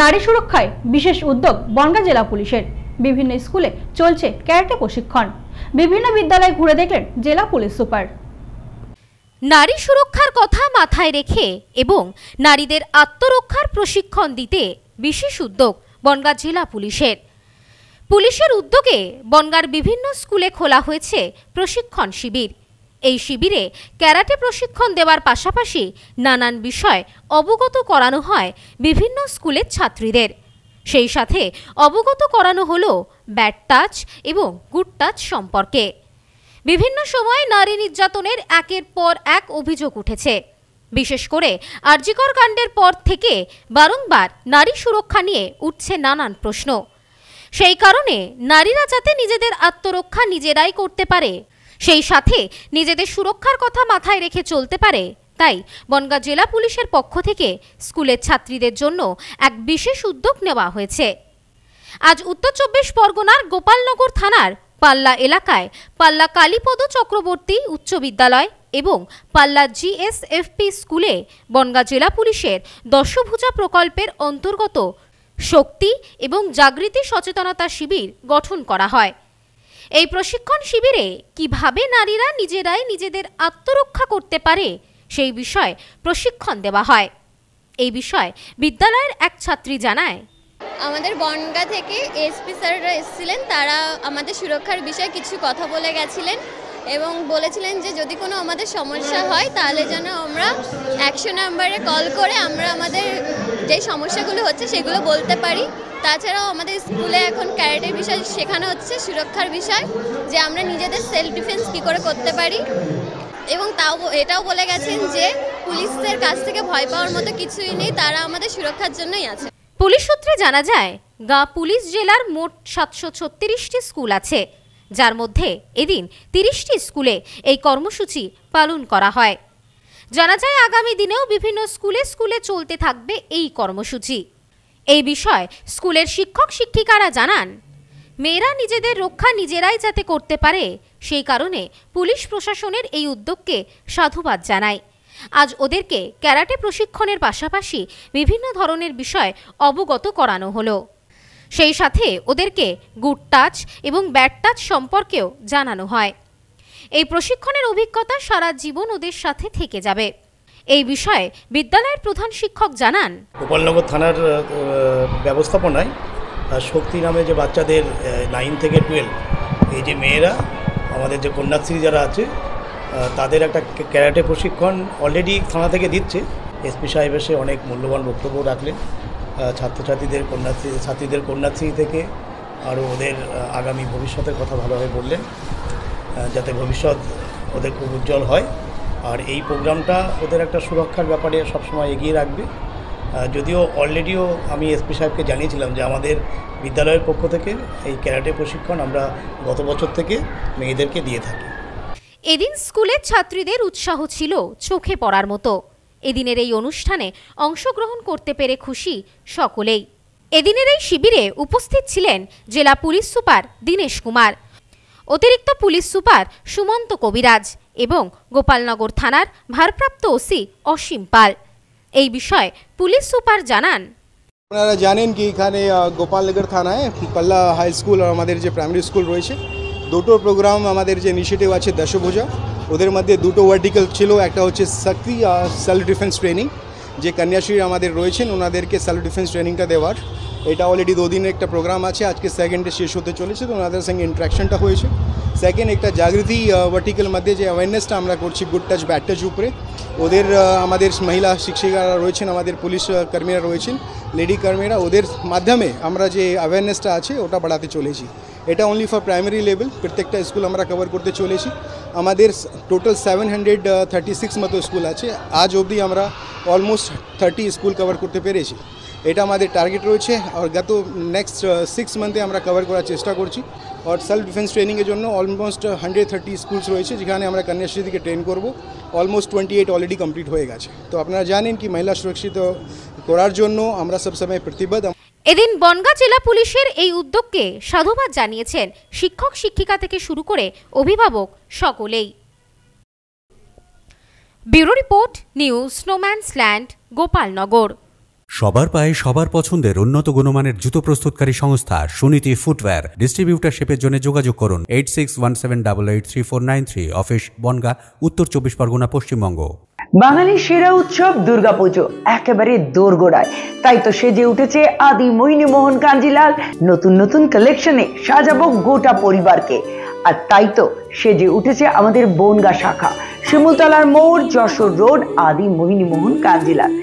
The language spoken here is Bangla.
নারী সুরক্ষায় বিশেষ উদ্যোগ বনগাঁ জেলা পুলিশের বিভিন্ন স্কুলে চলছে ক্যারেটে প্রশিক্ষণ বিভিন্ন বিদ্যালয়ে ঘুরে দেখলেন জেলা পুলিশ সুপার নারী সুরক্ষার কথা মাথায় রেখে এবং নারীদের আত্মরক্ষার প্রশিক্ষণ দিতে বিশেষ উদ্যোগ বনগাঁ জেলা পুলিশের পুলিশের উদ্যোগে বনগার বিভিন্ন স্কুলে খোলা হয়েছে প্রশিক্ষণ শিবির এই শিবিরে ক্যারাটে প্রশিক্ষণ দেওয়ার পাশাপাশি নানান বিষয় অবগত করানো হয় বিভিন্ন স্কুলের ছাত্রীদের সেই সাথে অবগত করানো হলো ব্যাট টাচ এবং গুড টাচ সম্পর্কে বিভিন্ন সময়ে নারী নির্যাতনের একের পর এক অভিযোগ উঠেছে বিশেষ করে আর্জিকর কাণ্ডের পর থেকে বারংবার নারী সুরক্ষা নিয়ে উঠছে নানান প্রশ্ন সেই কারণে নারীরা যাতে নিজেদের আত্মরক্ষা নিজেরাই করতে পারে সেই সাথে নিজেদের সুরক্ষার কথা মাথায় রেখে চলতে পারে তাই বনগাঁ জেলা পুলিশের পক্ষ থেকে স্কুলের ছাত্রীদের জন্য এক বিশেষ উদ্যোগ নেওয়া হয়েছে আজ উত্তর চব্বিশ পরগনার গোপালনগর থানার পাল্লা এলাকায় পাল্লা কালীপদ চক্রবর্তী উচ্চ বিদ্যালয় এবং পাল্লা জিএসএফপি স্কুলে বনগাঁ জেলা পুলিশের দশভূজা প্রকল্পের অন্তর্গত শক্তি এবং জাগৃতি সচেতনতা শিবির গঠন করা হয় এই প্রশিক্ষণ শিবিরে কিভাবে নারীরা নিজেরাই নিজেদের আত্মরক্ষা করতে পারে সেই বিষয়ে প্রশিক্ষণ দেওয়া হয় এই বিষয়ে বিদ্যালয়ের এক ছাত্রী জানায় আমাদের বনগা থেকে এসপি স্যাররা এসেছিলেন তারা আমাদের সুরক্ষার বিষয়ে কিছু কথা বলে গেছিলেন এবং বলেছিলেন যে যদি কোনো আমাদের সমস্যা হয় তাহলে যেন আমরা একশো নাম্বারে কল করে আমরা আমাদের যে সমস্যাগুলো হচ্ছে সেগুলো বলতে পারি তাছাড়াও আমাদের স্কুলে এখন ক্যারেটের বিষয় শেখানো হচ্ছে সুরক্ষার বিষয় যে আমরা নিজেদের সেলফ ডিফেন্স কী করে করতে পারি এবং তাও এটাও বলে গেছেন যে পুলিশদের কাছ থেকে ভয় পাওয়ার মতো কিছুই নেই তারা আমাদের সুরক্ষার জন্যই আছে পুলিশ সূত্রে জানা যায় গা পুলিশ জেলার মোট সাতশো ছত্রিশটি স্কুল আছে যার মধ্যে এদিন তিরিশটি স্কুলে এই কর্মসূচি পালন করা হয় জানা যায় আগামী দিনেও বিভিন্ন স্কুলে স্কুলে চলতে থাকবে এই কর্মসূচি এই বিষয়ে স্কুলের শিক্ষক শিক্ষিকারা জানান মেয়েরা নিজেদের রক্ষা নিজেরাই যাতে করতে পারে সেই কারণে পুলিশ প্রশাসনের এই উদ্যোগকে সাধুবাদ জানায় আজ ওদেরকে ক্যারাটে প্রশিক্ষণের পাশাপাশি বিভিন্ন ধরনের বিষয় অবগত করানো হলো সেই সাথে ওদেরকে গুড টাচ এবং ব্যাড টাচ সম্পর্কেও জানানো হয় এই প্রশিক্ষণের অভিজ্ঞতা সারা জীবন ওদের সাথে থেকে যাবে এই বিষয়ে বিদ্যালয়ের প্রধান শিক্ষক জানান গোপালনগর থানার ব্যবস্থাপনায় শক্তি নামে যে বাচ্চাদের নাইন থেকে টুয়েলভ এই যে মেয়েরা আমাদের যে কন্যাশ্রী যারা আছে তাদের একটা ক্যারাটে প্রশিক্ষণ অলরেডি থানা থেকে দিচ্ছে এসপি সাহেব এসে অনেক মূল্যবান বক্তব্য রাখলেন ছাত্রছাত্রীদের কন্যাশ্রী ছাত্রীদের কন্যাশ্রী থেকে আরও ওদের আগামী ভবিষ্যতের কথা ভালোভাবে বললেন যাতে ভবিষ্যৎ ওদের খুব উজ্জ্বল হয় আর এই প্রোগ্রামটা ওদের একটা সুরক্ষার ব্যাপারে সবসময় এগিয়ে রাখবে যদিও অলরেডিও আমি এসপি সাহেবকে জানিয়েছিলাম যে আমাদের বিদ্যালয়ের পক্ষ থেকে এই ক্যারাটে প্রশিক্ষণ আমরা গত বছর থেকে মেয়েদেরকে দিয়ে থাকি এদিন স্কুলের ছাত্রীদের উৎসাহ ছিল চোখে পড়ার মতো এদিনের এই অনুষ্ঠানে অংশগ্রহণ করতে পেরে খুশি সকলেই এদিনের এই শিবিরে উপস্থিত ছিলেন জেলা পুলিশ সুপার দীনেশ কুমার অতিরিক্ত পুলিশ সুপার সুমন্ত কবিরাজ এবং গোপালনগর থানার ভারপ্রাপ্ত ওসি অসীম পাল এই বিষয়ে পুলিশ সুপার জানান আপনারা জানেন কি এখানে গোপালনগর থানায় পাল্লা হাই স্কুল আর আমাদের যে প্রাইমারি স্কুল রয়েছে দুটো প্রোগ্রাম আমাদের যে ইনিশিয়েটিভ আছে দশভোজা ওদের মধ্যে দুটো ভার্টিক্যাল ছিল একটা হচ্ছে শক্তি আর সেলফ ডিফেন্স ট্রেনিং যে কন্যাশ্রী আমাদের রয়েছেন ওনাদেরকে সেলফ ডিফেন্স ট্রেনিংটা দেওয়ার এটা অলরেডি দুদিনের একটা প্রোগ্রাম আছে আজকে সেকেন্ডে শেষ হতে চলেছে তো ওনাদের সঙ্গে ইন্ট্রাকশনটা হয়েছে সেকেন্ড একটা জাগৃতি ভার্টিক্যাল মধ্যে যে অ্যাওয়ারনেসটা আমরা করছি গুড টাচ ব্যাড টাচ উপরে ওদের আমাদের মহিলা শিক্ষিকারা রয়েছেন আমাদের পুলিশ কর্মীরা রয়েছেন লেডি কর্মীরা ওদের মাধ্যমে আমরা যে অ্যাওয়ারনেসটা আছে ওটা বাড়াতে চলেছি এটা অনলি ফর প্রাইমারি লেভেল প্রত্যেকটা স্কুল আমরা কভার করতে চলেছি আমাদের total seven hundred thirty six মতো স্কুল আছে আজ অবধি আমরা অলমোস্ট থার্টি স্কুল কভার করতে পেরেছি এটা আমাদের টার্গেট রয়েছে আর গত নেক্সট সিক্স মান্থে আমরা কভার করার চেষ্টা করছি আর সেলফ ডিফেন্স ট্রেনিংয়ের জন্য অলমোস্ট হান্ড্রেড থার্টি স্কুলস রয়েছে যেখানে আমরা কন্যাশ্রী থেকে ট্রেন করব almost twenty eight already complete হয়ে গেছে তো আপনারা জানেন কি মহিলা সুরক্ষিত করার জন্য আমরা সব সময় প্রতিবদ্ধ এদিন বনগাঁ জেলা পুলিশের এই উদ্যোগকে সাধুবাদ জানিয়েছেন শিক্ষক শিক্ষিকা থেকে শুরু করে অভিভাবক সকলেই bureau report news snowman's land Gopalnagar সবার পায়ে সবার পছন্দের উন্নত গুণমানের জুতো প্রস্তুতকারী সংস্থা সুনীতি ফুটওয়্যার ডিস্ট্রিবিউটারশিপের জন্য যোগাযোগ করুন eight six one seven double eight three four nine three office Bongaon উত্তর চব্বিশ পরগনা পশ্চিমবঙ্গ বাঙালির সেরা উৎসব দুর্গাপুজো একেবারে দোরগোড়ায় তাই তো সেজে উঠেছে আদি মৈনী মোহন কাঞ্জিলাল নতুন নতুন কালেকশনে সাজাবো গোটা পরিবারকে আর তাই তো সেজে উঠেছে আমাদের বনগা শাখা শিমুলতলার মোড় যশোর রোড আদি মোহন কাঞ্জিলাল